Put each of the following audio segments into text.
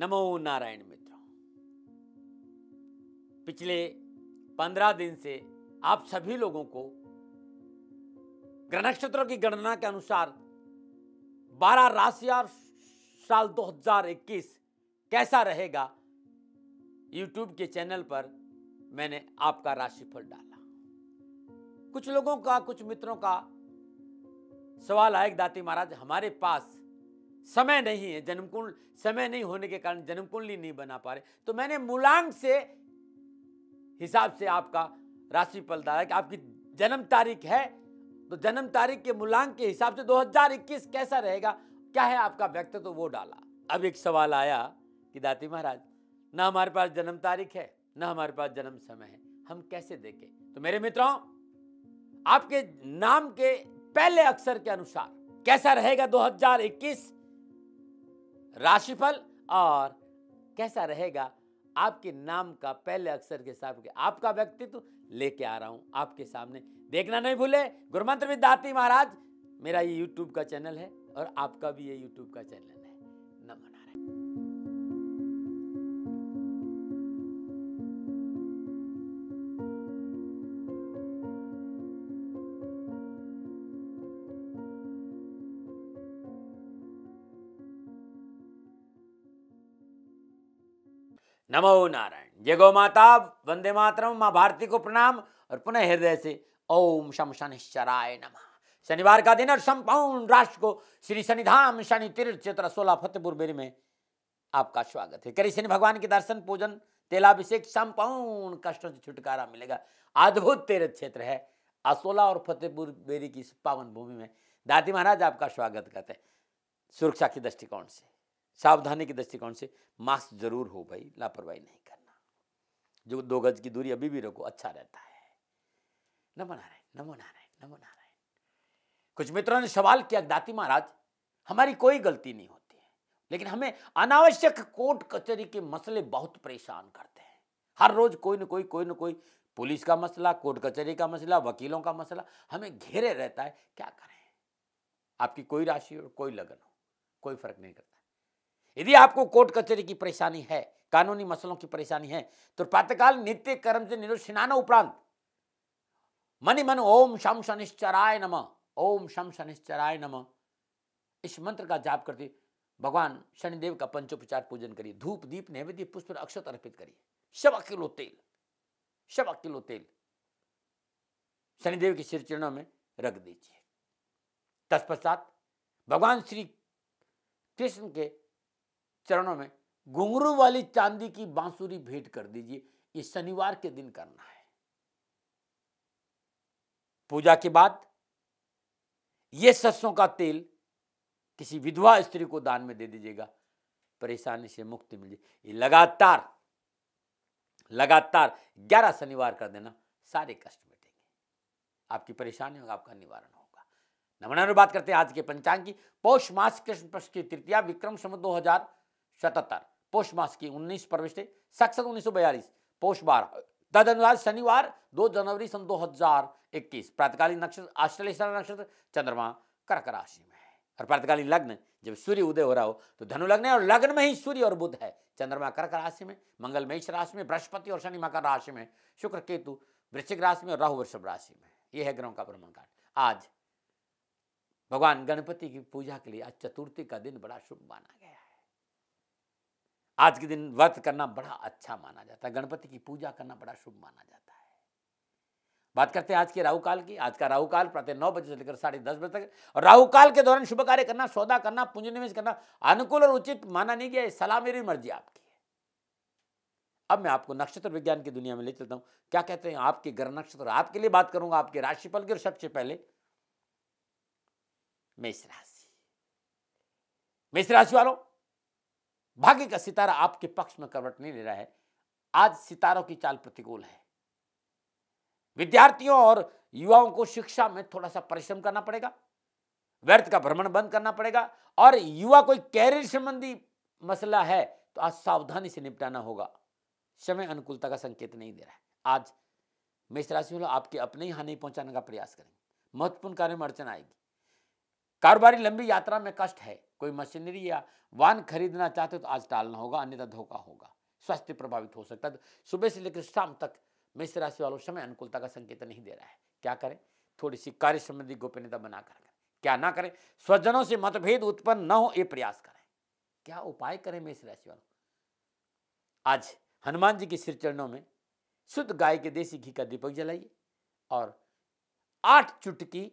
नमो नारायण मित्रों पिछले पंद्रह दिन से आप सभी लोगों को ग्रह नक्षत्रों की गणना के अनुसार बारह राशि और साल 2021 कैसा रहेगा यूट्यूब के चैनल पर मैंने आपका राशिफल डाला कुछ लोगों का कुछ मित्रों का सवाल आए दाती महाराज हमारे पास समय नहीं है जन्मकुंड समय नहीं होने के कारण जन्मकुंडली नहीं बना पा रहे तो मैंने मूलांक से हिसाब से आपका फल डाला कि आपकी जन्म तारीख है तो जन्म तारीख के मूलांक के हिसाब से 2021 कैसा रहेगा क्या है आपका व्यक्तित्व तो वो डाला अब एक सवाल आया कि दाती महाराज ना हमारे पास जन्म तारीख है ना हमारे पास जन्म समय है हम कैसे देखें तो मेरे मित्रों आपके नाम के पहले अक्षर के अनुसार कैसा रहेगा 2021 राशिफल और कैसा रहेगा आपके नाम का पहले अक्षर के साथ आपका व्यक्तित्व लेके आ रहा हूं आपके सामने देखना नहीं भूले गुरुमंत्र विद्यार्थी महाराज मेरा ये यूट्यूब का चैनल है और आपका भी ये यूट्यूब का चैनल है नमो नारायण जय गौ माता वंदे मातरम माँ भारती को प्रणाम और पुनः हृदय से ओम शम शनिश्चराय नम शनिवार का दिन और संपूर्ण राष्ट्र को श्री शनिधाम शनि तीर्थ क्षेत्र सोलह फतेहपुर बेरी में आपका स्वागत है करी शनि भगवान के दर्शन पूजन तेलाभिषेक संपूर्ण कष्टों से छुटकारा मिलेगा अद्भुत तीर्थ क्षेत्र है असोला और फतेहपुर बेरी की पावन भूमि में दादी महाराज आपका स्वागत करते हैं सुरक्षा के दृष्टिकोण से सावधानी के दृष्टिकोण से मास्क जरूर हो भाई लापरवाही नहीं करना जो दो गज की दूरी अभी भी रखो अच्छा रहता है नमो नारायण नमो नारायण नमो नारायण कुछ मित्रों ने सवाल किया दाती महाराज हमारी कोई गलती नहीं होती है लेकिन हमें अनावश्यक कोर्ट कचहरी के मसले बहुत परेशान करते हैं हर रोज कोई न कोई कोई न कोई पुलिस का मसला कोर्ट कचहरी का मसला वकीलों का मसला हमें घेरे रहता है क्या करें आपकी कोई राशि हो कोई लगन हो कोई फर्क नहीं करता यदि आपको कोर्ट कचहरी की परेशानी है कानूनी मसलों की परेशानी है तो प्रातकाल नित्य कर्म से निरोध उपरांत मनी मन ओम शम शनिश्चराय नम ओम शम शनिश्चराय नम इस मंत्र का जाप करते भगवान शनिदेव का पंचोपचार पूजन करिए धूप दीप नैवेद्य पुष्प अक्षत अर्पित करिए शव किलो तेल शव किलो तेल शनिदेव के सिर चरणों में रख दीजिए तत्पश्चात भगवान श्री कृष्ण के चरणों में घुंघरू वाली चांदी की बांसुरी भेंट कर दीजिए ये शनिवार के दिन करना है पूजा के बाद ये सरसों का तेल किसी विधवा स्त्री को दान में दे दीजिएगा परेशानी से मुक्ति मिले ये लगातार लगातार ग्यारह शनिवार कर देना सारे कष्ट मिटेंगे आपकी परेशानी होगा आपका निवारण होगा नमन बात करते हैं आज के पंचांग की पौष मास कृष्ण पक्ष की तृतीया विक्रम सम दो हजार सतहत्तर पोष मास की उन्नीस प्रविष्टि सक्षत उन्नीस सौ बयालीस पोष बारह तद अनुसार शनिवार दो जनवरी सन दो हजार इक्कीस प्रातकालीन नक्षत्र आश्चर्य नक्षत्र चंद्रमा कर्क राशि में है और प्रातकालीन लग्न जब सूर्य उदय हो रहा हो तो धनु लग्न है और लग्न में ही सूर्य और बुध है चंद्रमा कर्क राशि में मंगल मेष राशि में बृहस्पति और शनि मकर राशि में शुक्र केतु वृश्चिक राशि में और राहु वृषभ राशि में यह है ग्रहों का भ्रमण काल आज भगवान गणपति की पूजा के लिए आज चतुर्थी का दिन बड़ा शुभ माना गया आज के दिन व्रत करना बड़ा अच्छा माना जाता है गणपति की पूजा करना बड़ा शुभ माना जाता है बात करते हैं आज के राहु काल की आज का राहु काल प्रातः नौ बजे से लेकर साढ़े दस बजे तक और राहु काल के दौरान शुभ कार्य करना सौदा करना पूंजी निवेश करना अनुकूल और उचित माना नहीं गया सलाह मेरी मर्जी आपकी है अब मैं आपको नक्षत्र विज्ञान की दुनिया में ले चलता हूँ क्या कहते हैं आपके ग्रह नक्षत्र आपके लिए बात करूंगा आपके राशिफल की और सबसे पहले मेष राशि मेष राशि वालों भाग्य का सितारा आपके पक्ष में करवट नहीं ले रहा है आज सितारों की चाल प्रतिकूल है विद्यार्थियों और युवाओं को शिक्षा में थोड़ा सा परिश्रम करना पड़ेगा व्यर्थ का भ्रमण बंद करना पड़ेगा और युवा कोई कैरियर संबंधी मसला है तो आज सावधानी से निपटाना होगा समय अनुकूलता का संकेत नहीं दे रहा है आज मेष राशि वालों आपके अपने ही हानि पहुंचाने का प्रयास करेंगे महत्वपूर्ण कार्य में अड़चन आएगी कारोबारी लंबी यात्रा में कष्ट है कोई मशीनरी या वाहन खरीदना चाहते हो तो आज टालना होगा अन्यथा धोखा होगा स्वास्थ्य प्रभावित हो सकता है सुबह से लेकर शाम तक मेष राशि वालों समय अनुकूलता का संकेत नहीं दे रहा है क्या करें थोड़ी सी कार्य संबंधी गोपनीयता बनाकर करें क्या ना करें स्वजनों से मतभेद उत्पन्न न हो ये प्रयास करें क्या उपाय करें मेष राशि वालों आज हनुमान जी के सिर चरणों में शुद्ध गाय के देसी घी का दीपक जलाइए और आठ चुटकी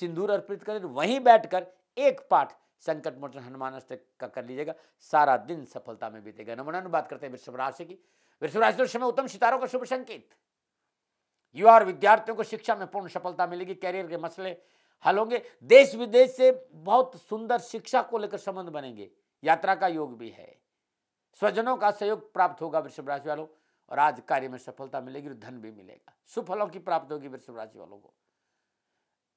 सिंदूर अर्पित करें वहीं बैठकर एक पाठ संकट मोचन हनुमान अष्टक का कर लीजिएगा सारा दिन सफलता में बीतेगा नमन बात करते हैं वृषभ राशि की वृषभ राशि में उत्तम सितारों का शुभ संकेत युवा और विद्यार्थियों को शिक्षा में पूर्ण सफलता मिलेगी कैरियर के मसले हल होंगे देश विदेश से बहुत सुंदर शिक्षा को लेकर संबंध बनेंगे यात्रा का योग भी है स्वजनों का सहयोग प्राप्त होगा वृषभ राशि वालों और आज कार्य में सफलता मिलेगी और धन भी मिलेगा सुफलों की प्राप्त होगी वृषभ राशि वालों को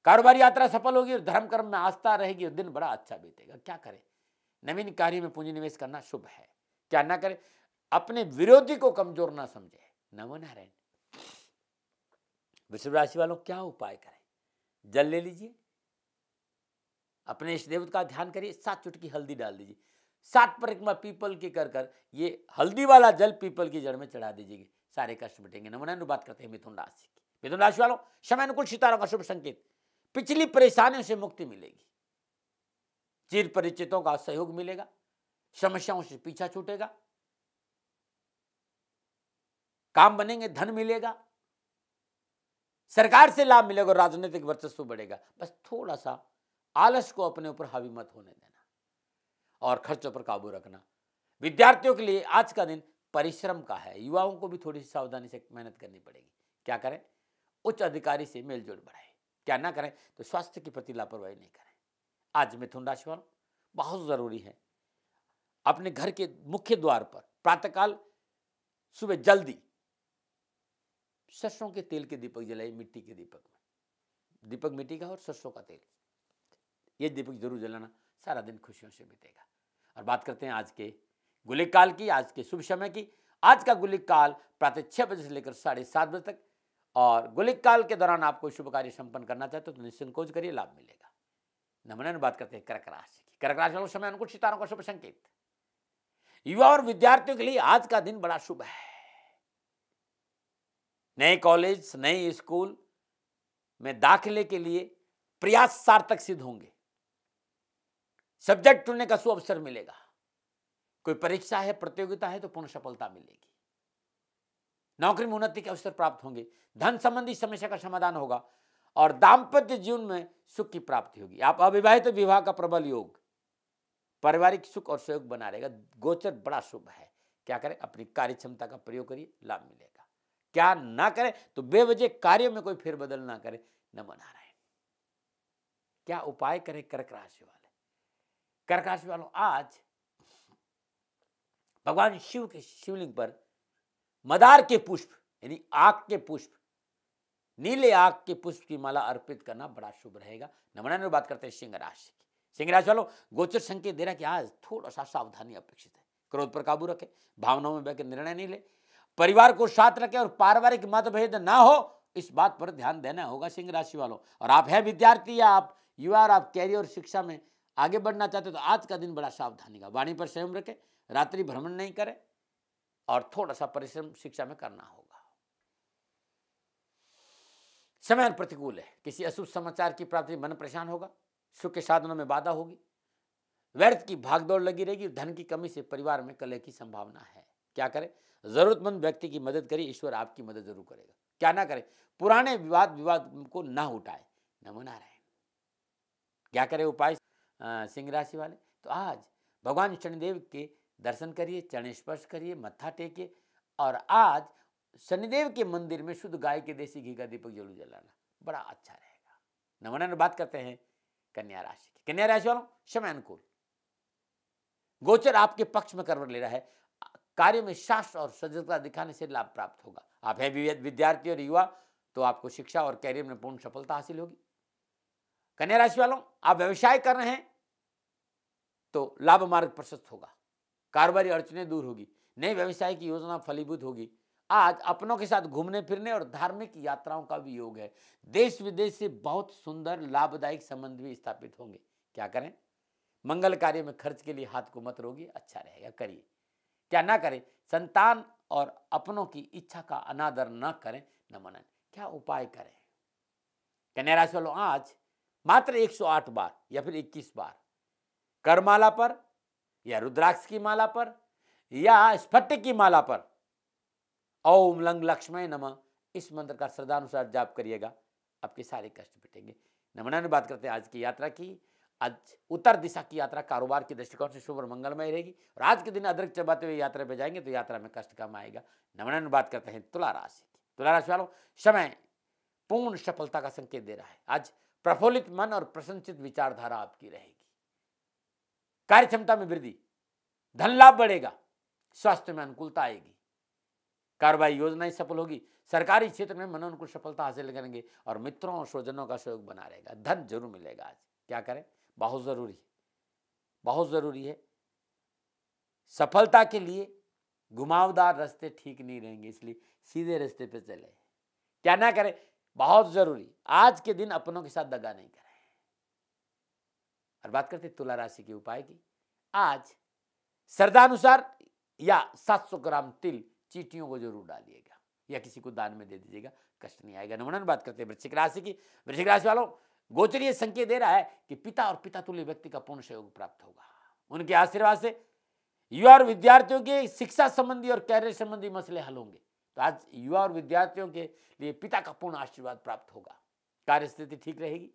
कारोबारी यात्रा सफल होगी और धर्म कर्म में आस्था रहेगी और दिन बड़ा अच्छा बीतेगा क्या करें नवीन कार्य में पूंजी निवेश करना शुभ है क्या ना करें अपने विरोधी को कमजोर ना समझे नवनारायण नारायण वृषभ राशि वालों क्या उपाय करें जल ले लीजिए अपने इष्ट देवता का ध्यान करिए सात चुटकी हल्दी डाल दीजिए सात परिक्रमा पीपल की कर कर ये हल्दी वाला जल पीपल की जड़ में चढ़ा दीजिएगा सारे कष्ट मिटेंगे नमो बात करते हैं मिथुन राशि की मिथुन राशि वालों समय अनुकूल सितारों का शुभ संकेत पिछली परेशानियों से मुक्ति मिलेगी चिर परिचितों का सहयोग मिलेगा समस्याओं से पीछा छूटेगा काम बनेंगे धन मिलेगा सरकार से लाभ मिलेगा राजनीतिक वर्चस्व बढ़ेगा बस थोड़ा सा आलस को अपने ऊपर हावी मत होने देना और खर्चों पर काबू रखना विद्यार्थियों के लिए आज का दिन परिश्रम का है युवाओं को भी थोड़ी सी सावधानी से मेहनत करनी पड़ेगी क्या करें उच्च अधिकारी से मेलजोल बढ़ाए क्या ना करें तो स्वास्थ्य के प्रति लापरवाही नहीं करें आज मिथुन राशि वालों बहुत ज़रूरी है अपने घर के मुख्य द्वार पर प्रातःकाल सुबह जल्दी सरसों के तेल के दीपक जलाए मिट्टी के दीपक में दीपक मिट्टी का और सरसों का तेल ये दीपक जरूर जलाना सारा दिन खुशियों से बीतेगा और बात करते हैं आज के गुलिक काल की आज के शुभ समय की आज का गुलिक काल प्रातः छः बजे से लेकर साढ़े सात बजे तक और गुलिक काल के दौरान आप कोई शुभ कार्य संपन्न करना चाहते हो तो निसंकोच करिए लाभ मिलेगा नमन बात करते हैं कर्क राशि की कर्क राशि वालों समय अनुकूल सितारों का शुभ संकेत युवा और विद्यार्थियों के लिए आज का दिन बड़ा शुभ है नए कॉलेज नए स्कूल में दाखिले के लिए प्रयास सार्थक सिद्ध होंगे सब्जेक्ट चुनने का सुअवसर मिलेगा कोई परीक्षा है प्रतियोगिता है तो पूर्ण सफलता मिलेगी नौकरी में उन्नति के अवसर प्राप्त होंगे धन संबंधी समस्या का समाधान होगा और दाम्पत्य जीवन में सुख की प्राप्ति होगी आप अविवाहित तो विवाह का प्रबल योग पारिवारिक सुख और सहयोग बना रहेगा गोचर बड़ा शुभ है क्या करें अपनी कार्य क्षमता का प्रयोग करिए लाभ मिलेगा क्या ना करें तो बेवजह कार्य में कोई फेरबदल ना करे न बना रहे क्या उपाय करें कर्क राशि वाले कर्क राशि वालों आज भगवान शिव के शिवलिंग पर मदार के पुष्प यानी आग के पुष्प नीले आग के पुष्प की माला अर्पित करना बड़ा शुभ रहेगा नमनान बात करते हैं सिंह राशि की सिंह राशि वालों गोचर संकेत दे रहा कि आज थोड़ा सा सावधानी अपेक्षित है क्रोध पर काबू रखें भावनाओं में बहकर निर्णय नहीं ले परिवार को साथ रखें और पारिवारिक मतभेद ना हो इस बात पर ध्यान देना होगा सिंह राशि वालों और आप हैं विद्यार्थी या आप युवा और आप कैरियर शिक्षा में आगे बढ़ना चाहते हो तो आज का दिन बड़ा सावधानी का वाणी पर संयम रखें रात्रि भ्रमण नहीं करें और थोड़ा सा परिश्रम शिक्षा में करना होगा समय प्रतिकूल है किसी अशुभ समाचार की प्राप्ति मन परेशान होगा सुख के साधनों में बाधा होगी व्यर्थ की भागदौड़ लगी रहेगी धन की कमी से परिवार में कलह की संभावना है क्या करें जरूरतमंद व्यक्ति की मदद करें ईश्वर आपकी मदद जरूर करेगा क्या ना करें पुराने विवाद विवाद को ना उठाए नमो रहे क्या करें उपाय सिंह राशि वाले तो आज भगवान शनिदेव के दर्शन करिए चरण स्पर्श करिए मत्था टेकिए और आज शनिदेव के मंदिर में शुद्ध गाय के देसी घी का दीपक जरूर जलाना बड़ा अच्छा रहेगा नमन बात करते हैं कन्या राशि की कन्या राशि वालों समय अनुकूल गोचर आपके पक्ष में करवट ले रहा है कार्य में शास्त्र और सजगता दिखाने से लाभ प्राप्त होगा आप हैं विद्यार्थी और युवा तो आपको शिक्षा और कैरियर में पूर्ण सफलता हासिल होगी कन्या राशि वालों आप व्यवसाय कर रहे हैं तो लाभ मार्ग प्रशस्त होगा कारोबारी अड़चने दूर होगी नए व्यवसाय की योजना फलीभूत होगी आज अपनों के साथ घूमने फिरने और धार्मिक यात्राओं का भी योग है देश विदेश से बहुत सुंदर लाभदायक संबंध भी स्थापित होंगे क्या करें मंगल कार्य में खर्च के लिए हाथ को मत रोगी अच्छा रहेगा करिए क्या ना करें संतान और अपनों की इच्छा का अनादर न करें न मनन क्या उपाय करें कन्या राशि वालों आज मात्र 108 बार या फिर 21 बार करमाला पर या रुद्राक्ष की माला पर या स्फट्य की माला पर ओम लंग लक्ष्मण नम इस मंत्र का श्रद्धानुसार जाप करिएगा आपके सारे कष्ट मिटेंगे नमना बात करते हैं आज की यात्रा की आज उत्तर दिशा की यात्रा कारोबार के दृष्टिकोण से शुभ और मंगलमय रहेगी और आज के दिन अदरक चबाते हुए यात्रा पर जाएंगे तो यात्रा में कष्ट कम आएगा नमना बात करते हैं तुला राशि की तुला राशि वालों समय पूर्ण सफलता का संकेत दे रहा है आज प्रफुल्लित मन और प्रशंसित विचारधारा आपकी रहेगी कार्यक्षमता में वृद्धि धन लाभ बढ़ेगा स्वास्थ्य में अनुकूलता आएगी कार्रवाई योजनाएं सफल होगी सरकारी क्षेत्र में मनोनुकूल सफलता हासिल करेंगे और मित्रों और स्वजनों का सहयोग बना रहेगा धन जरूर मिलेगा आज क्या करें बहुत ज़रूरी है बहुत ज़रूरी है सफलता के लिए घुमावदार रास्ते ठीक नहीं रहेंगे इसलिए सीधे रास्ते पे चले क्या ना करें बहुत ज़रूरी आज के दिन अपनों के साथ दगा नहीं करें और बात करते तुला राशि के उपाय की आज श्रद्धानुसार या 700 ग्राम तिल चीटियों को जरूर डालिएगा या किसी को दान में दे दीजिएगा कष्ट नहीं आएगा नमनन बात करते हैं वृश्चिक राशि की वृश्चिक राशि वालों गोचर संकेत दे रहा है कि पिता और पिता तुल्य व्यक्ति का पूर्ण सहयोग प्राप्त होगा उनके आशीर्वाद से युवा और विद्यार्थियों के शिक्षा संबंधी और कैरियर संबंधी मसले हल होंगे तो आज युवा और विद्यार्थियों के लिए पिता का पूर्ण आशीर्वाद प्राप्त होगा कार्यस्थिति ठीक रहेगी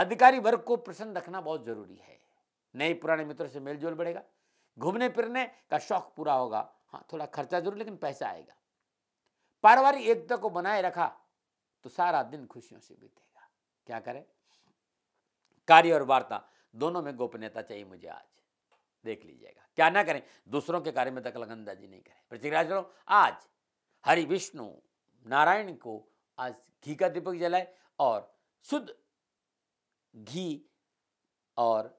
अधिकारी वर्ग को प्रसन्न रखना बहुत जरूरी है नए पुराने मित्रों से मेलजोल बढ़ेगा घूमने फिरने का शौक पूरा होगा हाँ थोड़ा खर्चा जरूर लेकिन पैसा आएगा पारिवारिक एकता को बनाए रखा तो सारा दिन खुशियों से बीतेगा क्या करें कार्य और वार्ता दोनों में गोपनीयता चाहिए मुझे आज देख लीजिएगा क्या ना करें दूसरों के कार्य में अंदाजी नहीं करें पृथ्वीराज आज हरि विष्णु नारायण को आज घी का दीपक जलाए और शुद्ध घी और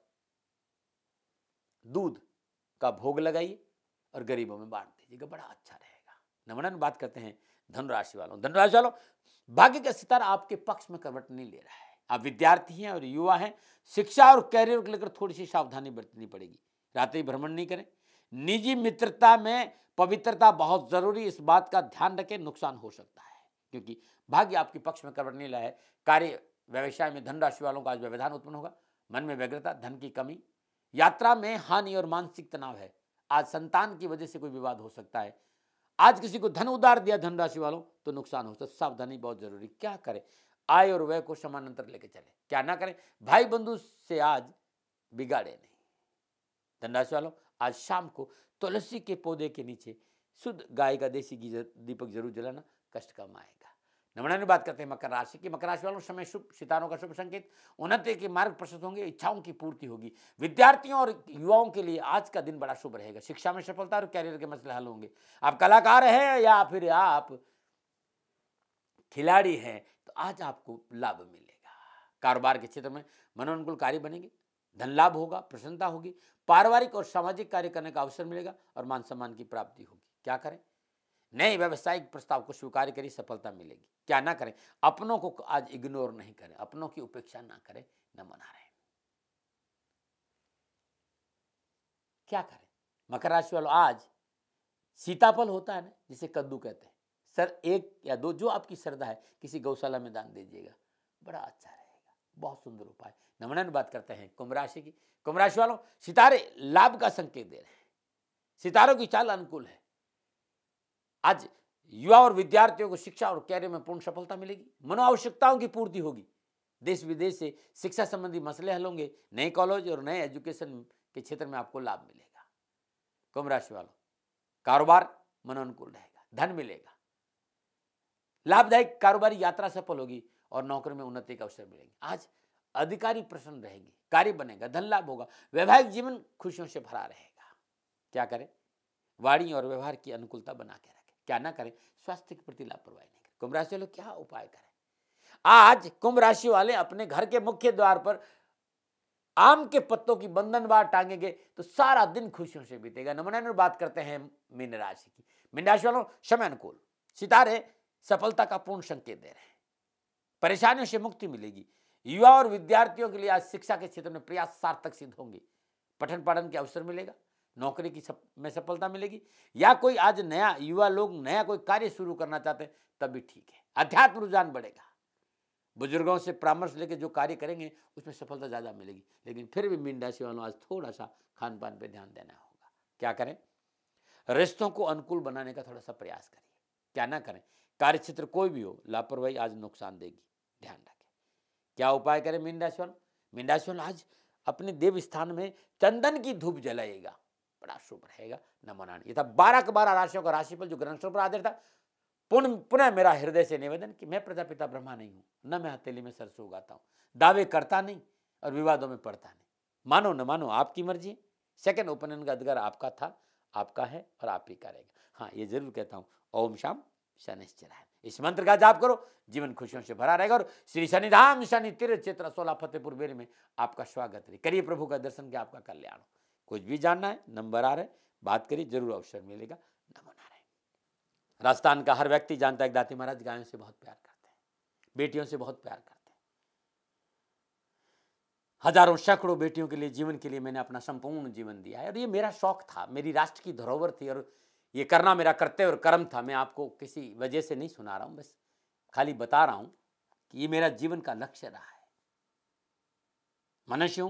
दूध का भोग लगाइए और गरीबों में बांट दीजिएगा बड़ा अच्छा रहेगा नमनन बात करते हैं धनुराशि वालों धनुराशि वालों भाग्य का सितार आपके पक्ष में करवट नहीं ले रहा है आप विद्यार्थी हैं और युवा हैं शिक्षा और कैरियर को लेकर थोड़ी सी सावधानी बरतनी पड़ेगी रात्रि भ्रमण नहीं करें निजी मित्रता में पवित्रता बहुत जरूरी इस बात का ध्यान रखें नुकसान हो सकता है क्योंकि भाग्य आपके पक्ष में करवट नहीं ला है कार्य व्यवसाय में धन राशि वालों का आज व्यवधान उत्पन्न होगा मन में व्यग्रता धन की कमी यात्रा में हानि और मानसिक तनाव है आज संतान की वजह से कोई विवाद हो सकता है आज किसी को धन उधार दिया धनराशि वालों तो नुकसान हो सकता सावधानी बहुत जरूरी क्या करें आय और व्यय को समानांतर लेके चले क्या ना करें भाई बंधु से आज बिगाड़े नहीं धनराशि वालों आज शाम को तुलसी के पौधे के नीचे शुद्ध गाय का देसी घी दीपक जरूर जलाना कष्ट कम आएगा नमणानी बात करते हैं मकर राशि की मकर राशि वालों समय शुभ सितारों का शुभ संकेत उन्नति के मार्ग प्रशस्त होंगे इच्छाओं की पूर्ति होगी विद्यार्थियों और युवाओं के लिए आज का दिन बड़ा शुभ रहेगा शिक्षा में सफलता और कैरियर के मसले हल होंगे आप कलाकार हैं या फिर आप खिलाड़ी हैं तो आज आपको लाभ मिलेगा कारोबार के क्षेत्र में मनोनुकूल कार्य बनेंगे धन लाभ होगा प्रसन्नता होगी पारिवारिक और सामाजिक कार्य करने का अवसर मिलेगा और मान सम्मान की प्राप्ति होगी क्या करें नए व्यवसायिक प्रस्ताव को स्वीकार करें सफलता मिलेगी क्या ना करें अपनों को आज इग्नोर नहीं करें अपनों की उपेक्षा ना करें न मना रहे क्या करें मकर राशि वालों आज सीताफल होता है ना जिसे कद्दू कहते हैं सर एक या दो जो आपकी श्रद्धा है किसी गौशाला में दान दीजिएगा बड़ा अच्छा रहेगा बहुत सुंदर उपाय नमनन बात करते हैं कुंभ राशि की कुंभ राशि वालों सितारे लाभ का संकेत दे रहे हैं सितारों की चाल अनुकूल है आज युवा और विद्यार्थियों को शिक्षा और कैरियर में पूर्ण सफलता मिलेगी मनो आवश्यकताओं की पूर्ति होगी देश विदेश से शिक्षा संबंधी मसले हल होंगे नए कॉलेज और नए एजुकेशन के क्षेत्र में आपको लाभ मिलेगा कुंभ राशि वालों कारोबार अनुकूल रहेगा धन मिलेगा लाभदायक कारोबारी यात्रा सफल होगी और नौकरी में उन्नति का अवसर मिलेंगे आज अधिकारी प्रसन्न रहेंगे कार्य बनेगा धन लाभ होगा वैवाहिक जीवन खुशियों से भरा रहेगा क्या करें वाणी और व्यवहार की अनुकूलता बना के क्या ना करें स्वास्थ्य के प्रति लापरवाही नहीं करें कुंभ राशि वाले क्या उपाय करें आज कुंभ राशि वाले अपने घर के मुख्य द्वार पर आम के पत्तों की बंधनवार टांगेंगे तो सारा दिन खुशियों से बीतेगा नमन बात करते हैं मीन राशि की मीन राशि वालों समय अनुकूल सितारे सफलता का पूर्ण संकेत दे रहे हैं परेशानियों से मुक्ति मिलेगी युवा और विद्यार्थियों के लिए आज शिक्षा के क्षेत्र में प्रयास सार्थक सिद्ध होंगे पठन पाठन के अवसर मिलेगा नौकरी की सप, में सफलता मिलेगी या कोई आज नया युवा लोग नया कोई कार्य शुरू करना चाहते हैं तब भी ठीक है अध्यात्म रुझान बढ़ेगा बुजुर्गों से परामर्श लेकर जो कार्य करेंगे उसमें सफलता ज़्यादा मिलेगी लेकिन फिर भी मीन राशि वालों आज थोड़ा सा खान पान पर ध्यान देना होगा क्या करें रिश्तों को अनुकूल बनाने का थोड़ा सा प्रयास करिए क्या ना करें कार्यक्षेत्र कोई भी हो लापरवाही आज नुकसान देगी ध्यान रखें क्या उपाय करें मीन राशि वालों मीन राशि वालों आज अपने देव स्थान में चंदन की धूप जलाइएगा बड़ा शुभ रहेगा नमो नारायण ये था बारह के बारह राशियों का राशिफल जो ग्रंथों पर आधारित था पुनः पुनः मेरा हृदय से निवेदन कि मैं प्रजापिता ब्रह्मा नहीं हूँ न मैं हथेली में सरसों उगाता हूँ दावे करता नहीं और विवादों में पड़ता नहीं मानो न मानो आपकी मर्जी सेकंड ओपिनियन का अधिकार आपका था आपका है और आप ही करेगा हाँ ये जरूर कहता हूँ ओम शाम शनिश्चराय इस मंत्र का जाप करो जीवन खुशियों से भरा रहेगा और श्री शनिधाम शनि तीर्थ चित्र सोलह फतेहपुर बेर में आपका स्वागत है करिए प्रभु का दर्शन के आपका कल्याण हो कुछ भी जानना है नंबर आ रहे बात करिए जरूर अवसर मिलेगा नमो नारायण राजस्थान का हर व्यक्ति जानता है दाती महाराज गायों से बहुत प्यार करते हैं बेटियों से बहुत प्यार करते हैं हजारों सैकड़ों बेटियों के लिए जीवन के लिए मैंने अपना संपूर्ण जीवन दिया है और ये मेरा शौक था मेरी राष्ट्र की धरोहर थी और ये करना मेरा कर्तव्य और कर्म था मैं आपको किसी वजह से नहीं सुना रहा हूँ बस खाली बता रहा हूँ कि ये मेरा जीवन का लक्ष्य रहा है मनुष्यों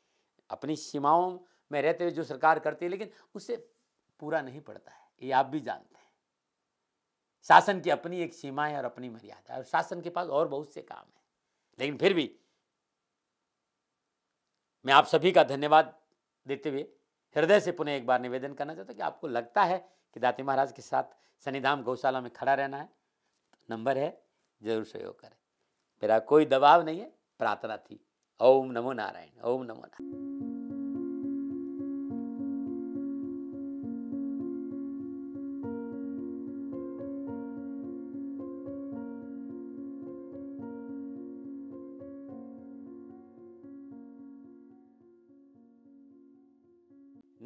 अपनी सीमाओं में रहते हुए जो सरकार करती है लेकिन उससे पूरा नहीं पड़ता है ये आप भी जानते हैं शासन की अपनी एक सीमाएं और अपनी मर्यादा है और शासन के पास और बहुत से काम है लेकिन फिर भी मैं आप सभी का धन्यवाद देते हुए हृदय से पुनः एक बार निवेदन करना चाहता हूँ कि आपको लगता है कि दाती महाराज के साथ शनिधाम गौशाला में खड़ा रहना है तो नंबर है जरूर सहयोग करें मेरा कोई दबाव नहीं है प्रार्थना थी ओम नमो नारायण ओम नमो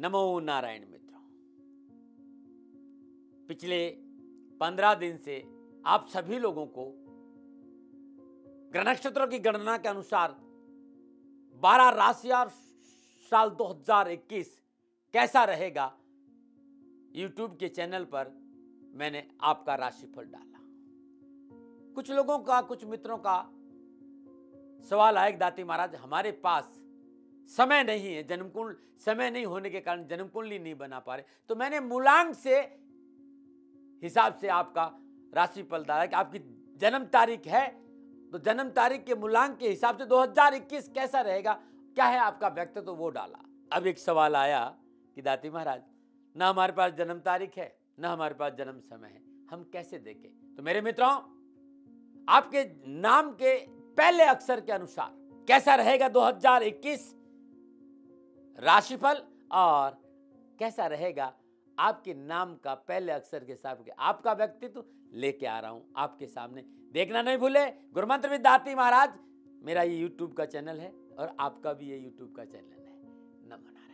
नारायण नमो नारायण मित्रों पिछले पंद्रह दिन से आप सभी लोगों को ग्रह नक्षत्रों की गणना के अनुसार बारह राशियाँ साल 2021 कैसा रहेगा यूट्यूब के चैनल पर मैंने आपका राशिफल डाला कुछ लोगों का कुछ मित्रों का सवाल आए दाती महाराज हमारे पास समय नहीं है जन्मकुंड समय नहीं होने के कारण जन्मकुंडली नहीं बना पा रहे तो मैंने मूलांक से हिसाब से आपका राशिफल डाला कि आपकी जन्म तारीख है तो जन्म तारीख के मूलांक के हिसाब से 2021 कैसा रहेगा क्या है आपका व्यक्तित्व तो वो डाला अब एक सवाल आया कि दाती महाराज ना हमारे पास जन्म तारीख है ना हमारे पास जन्म समय है हम कैसे देखें तो मेरे मित्रों आपके नाम के पहले अक्षर के अनुसार कैसा रहेगा 2021 राशिफल और कैसा रहेगा आपके नाम का पहले अक्षर के हिसाब के आपका व्यक्तित्व लेके आ रहा हूं आपके सामने देखना नहीं भूले गुरुमंत्र विद्यार्थी महाराज मेरा ये यूट्यूब का चैनल है और आपका भी ये यूट्यूब का चैनल है